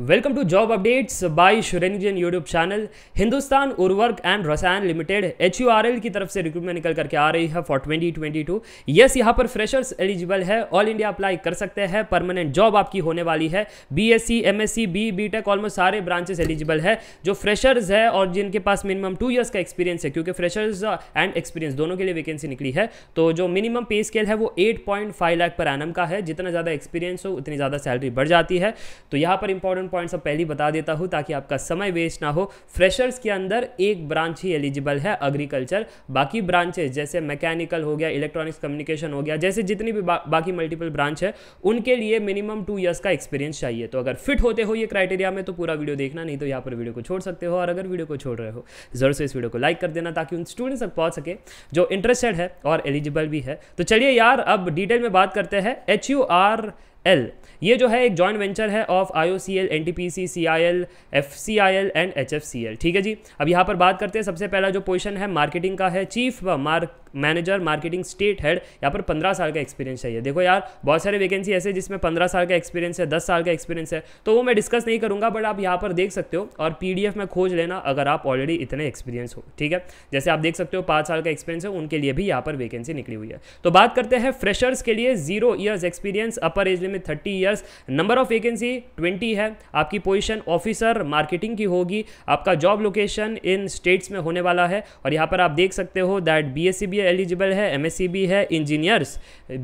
welcome to job updates by Shurenjan YouTube channel Hindustan Urvarak and रसायन limited H की तरफ से रिक्रूटमेंट निकल करके आ रही है फॉर 2022 यस यहाँ पर फ्रेशर्स एलिजिबल है ऑल इंडिया अप्लाई कर सकते हैं परमानेंट जॉब आपकी होने वाली है BSc MSc B BTech almost सारे ब्रांचेस एलिजिबल है जो फ्रेशर्स है और जिनके पास मिनिमम टू ईयर्स का एक्सपीरियंस है क्योंकि फ्रेशर्स एंड एक्सपीरियंस दोनों के लिए वैकेंसी निकली है तो जो मिनिमम पे स्केल है वो eight point lakh per annum का है जितना ज़्यादा एक्सपीरियंस हो उतनी ज़्यादा सैलरी बढ़ जाती है तो यहाँ पर इंपॉर्टेंट इंपॉर्टेंट पॉइंट्स अब पहले बता देता हूँ ताकि आपका समय वेस्ट ना हो फ्रेशर्स के अंदर एक ब्रांच ही एलिजिबल है एग्रीकल्चर बाकी ब्रांचेज जैसे मैकेनिकल हो गया इलेक्ट्रॉनिक्स कम्युनिकेशन हो गया जैसे जितनी भी बा, बाकी मल्टीपल ब्रांच है उनके लिए मिनिमम टू ईयर्स का एक्सपीरियंस चाहिए तो अगर फिट होते हो ये क्राइटेरिया में तो पूरा वीडियो देखना नहीं तो यहाँ पर वीडियो को छोड़ सकते हो और अगर वीडियो को छोड़ रहे हो जरूर से इस वीडियो को लाइक कर देना ताकि उन स्टूडेंट्स तक पहुँच सके जो इंटरेस्टेड है और एलिजिबल भी है तो चलिए यार अब डिटेल में बात करते हैं एच यू आर एल ये जो है एक जॉइंट वेंचर है of I C L N T P C C I L F C I L and H F C L ठीक है जी अब यहाँ पर बात करते हैं सबसे पहला जो पोजीशन है मार्केटिंग का है chief mark manager marketing state head यहाँ पर पंद्रह साल का एक्सपीरियंस चाहिए देखो यार बहुत सारे वैकेंसी ऐसे जिसमें पंद्रह साल का एक्सपीरियंस है दस साल का एक्सपीरियंस है तो वो मैं डिस्कस नहीं करूंगा बट आप यहाँ पर देख सकते हो और पी में खोज लेना अगर आप ऑलरेडी इतने एक्सपीरियंस हो ठीक है जैसे आप देख सकते हो पाँच साल का एक्सपीरियंस है उनके लिए भी यहाँ पर वैकेंसी निकली हुई है तो बात करते हैं फ्रेशर्स के लिए zero years experience upper age में में thirty years number of vacancy twenty है आपकी पोजीशन ऑफिसर मार्केटिंग की होगी आपका जॉब लोकेशन इन स्टेट्स में होने वाला है और यहाँ पर आप देख सकते हो दैट बी एस भी एलिजिबल है एम भी है इंजीनियर्स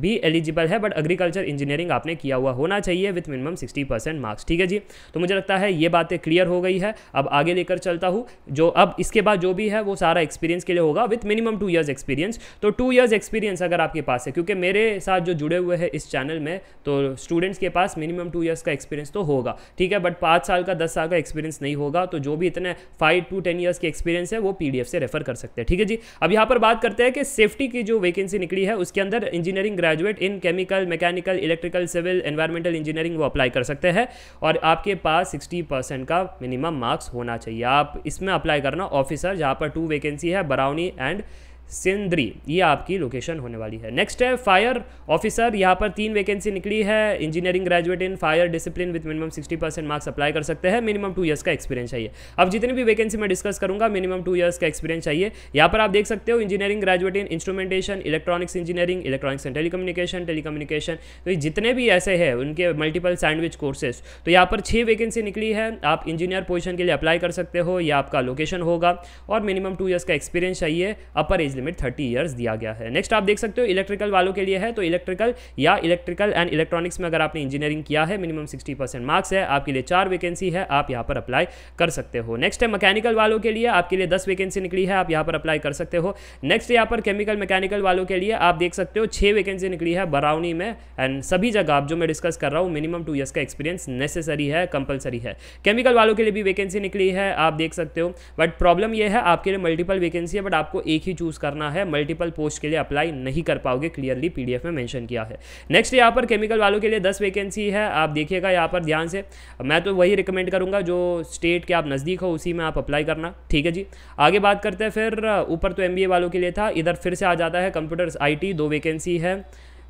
भी एलिजिबल है बट एग्रीकल्चर इंजीनियरिंग आपने किया हुआ होना चाहिए विथ मिनिमम सिक्सटी मार्क्स ठीक है जी तो मुझे लगता है ये बातें क्लियर हो गई है अब आगे लेकर चलता हूँ जो अब इसके बाद जो भी है वो सारा एक्सपीरियंस के लिए होगा with minimum two years experience तो टू ईयर्स एक्सपीरियंस अगर आपके पास है क्योंकि मेरे साथ जो जुड़े हुए हैं इस चैनल में तो स्टूडेंट्स के पास मिनिमम टू ईयर्स का एक्सपीरियंस तो होगा ठीक है बट पाँच साल का दस साल का एक्सपीरियंस नहीं होगा तो जो भी इतने फाइव टू टेन ईयर्स के एक्सपीरियंस है वो पी से रेफर कर सकते हैं ठीक है जी अब यहाँ पर बात करते हैं कि सेफ्टी की जो वैकेंसी निकली है उसके अंदर engineering graduate in chemical mechanical electrical civil environmental engineering वो अप्लाई कर सकते हैं और आपके पास सिक्सटी का मिनिमम मार्क्स होना चाहिए आप इसमें अप्लाई करना ऑफिसर जहाँ पर टू वैकेंसी है बराउनी एंड सिंद्री ये आपकी लोकेशन होने वाली है नेक्स्ट है फायर ऑफिसर यहाँ पर तीन वैकेंसी निकली है engineering graduate in fire discipline with minimum 60 percent marks apply कर सकते हैं मिनिमम टू ईयर्स का एक्सपीरियंस चाहिए अब जितनी भी वैकेंसी मैं डिस्कस करूंगा मिनिमम टू ईयर्स का एक्सपीरियंस चाहिए यहाँ पर आप देख सकते हो engineering graduate in instrumentation electronics engineering electronics and telecommunication telecommunication तो जितने भी ऐसे हैं उनके मल्टीपल सैंडविच कोर्सेस तो यहाँ पर छः वैकेंसी निकली है आप इंजीनियर पोजिशन के लिए अप्लाई कर सकते हो या आपका लोकेशन होगा और मिनिमम टू ईयर्स का एक्सपीरियंस चाहिए upper age limit thirty years दिया गया है नेक्स्ट आप देख सकते हो इलेक्ट्रिकल वालों के लिए है तो इलेक्ट्रिकल या इलेक्ट्रिकल एंड इलेक्ट्रॉनिक्स में अगर आपने इंजीनियरिंग किया है मिनिमम सिक्सटी परसेंट मार्क्स है आपके लिए चार वैकेंसी है आप यहाँ पर अप्लाई कर सकते हो नेक्स्ट है मैकेनिकल वालों के लिए आपके लिए दस वैकेंसी निकली है आप यहाँ पर अप्लाई कर सकते हो नेक्स्ट यहाँ पर केमिकल मैकेनिकल वालों के लिए आप देख सकते हो छः वैकेंसी निकली है बरावनी में एंड सभी जगह आप जो मैं डिस्कस कर रहा हूँ मिनिमम टू ईयर्स का एक्सपीरियंस नेसेसरी है कंपलसरी है केमिकल वालों के लिए भी वैकेंसी निकली है आप देख सकते हो बट प्रॉब्लम यह है आपके लिए मल्टीपल वैकेंसी है बट आपको एक ही चूज़ करना है मल्टीपल पोस्ट के लिए अप्लाई नहीं कर पाओगे क्लियरली पीडीएफ में मेंशन किया है नेक्स्ट यहाँ पर केमिकल वालों के लिए दस वैकेंसी है आप देखिएगा यहाँ पर ध्यान से मैं तो वही रिकमेंड करूँगा जो स्टेट के आप नज़दीक हो उसी में आप अप्लाई करना ठीक है जी आगे बात करते हैं फिर ऊपर तो एम वालों के लिए था इधर फिर से आ जाता है कंप्यूटर्स आई दो वैकेंसी है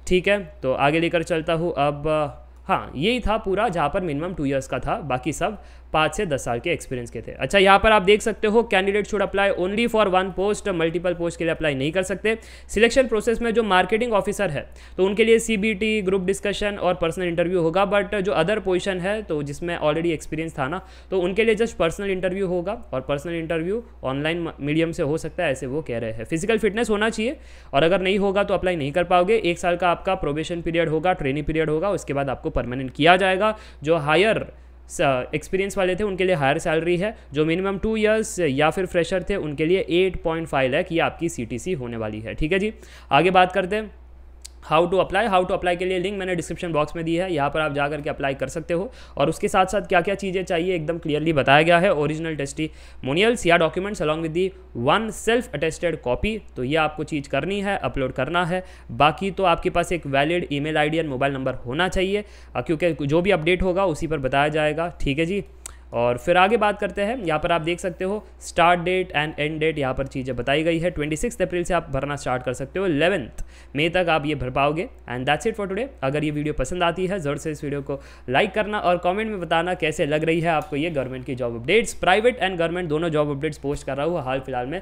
ठीक है तो आगे लेकर चलता हूँ अब हाँ यही था पूरा जहाँ पर मिनिमम टू इयर्स का था बाकी सब पाँच से दस साल के एक्सपीरियंस के थे अच्छा यहाँ पर आप देख सकते हो candidate should apply only for one post multiple post के लिए अप्लाई नहीं कर सकते सिलेक्शन प्रोसेस में जो मार्केटिंग ऑफिसर है तो उनके लिए सी ग्रुप डिस्कशन और पर्सनल इंटरव्यू होगा बट जो अदर पोजिशन है तो जिसमें ऑलरेडी एक्सपीरियंस था ना तो उनके लिए जस्ट पर्सनल इंटरव्यू होगा और पर्सनल इंटरव्यू ऑनलाइन मीडियम से हो सकता है ऐसे वो कह रहे हैं फिजिकल फिटनेस होना चाहिए और अगर नहीं होगा तो अप्लाई नहीं कर पाओगे एक साल का आपका प्रोबेशन पीरियड होगा ट्रेनिंग पीरियड होगा उसके बाद आपको परमानेंट किया जाएगा जो हायर एक्सपीरियंस वाले थे उनके लिए हायर सैलरी है जो मिनिमम टू इयर्स या फिर फ्रेशर थे उनके लिए 8.5 पॉइंट फाइव लैख ये आपकी सीटीसी होने वाली है ठीक है जी आगे बात करते हैं how to apply how to apply के लिए लिंक मैंने डिस्क्रिप्शन बॉक्स में दी है यहाँ पर आप जा करके अप्लाई कर सकते हो और उसके साथ साथ क्या क्या चीज़ें चाहिए एकदम क्लियरली बताया गया है ओरिजिनल टेस्टी मोनियल्स या documents along with the one self attested copy तो ये आपको चीज़ करनी है अपलोड करना है बाकी तो आपके पास एक valid email and mobile number होना चाहिए क्योंकि जो भी अपडेट होगा उसी पर बताया जाएगा ठीक है जी और फिर आगे बात करते हैं यहाँ पर आप देख सकते हो start date and end date यहाँ पर चीज़ें बताई गई है ट्वेंटी अप्रैल से आप भरना स्टार्ट कर सकते हो इलेवंथ मई तक आप ये भर पाओगे and that's it for today अगर ये वीडियो पसंद आती है ज़रूर से इस वीडियो को लाइक करना और कमेंट में बताना कैसे लग रही है आपको ये गवर्नमेंट की job updates private and government दोनों जॉब अपडेट्स पोस्ट कर रहा हूँ हाल फिलहाल में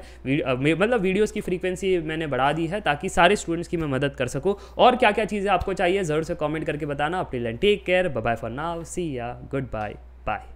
मतलब वीडियोज़ की फ्रीक्वेंसी मैंने बढ़ा दी है ताकि सारे स्टूडेंट्स की मैं मदद कर सकूँ और क्या क्या चीज़ें आपको चाहिए ज़रूर से कॉमेंट करके बताना अपने take care bye for now see ya good bye bye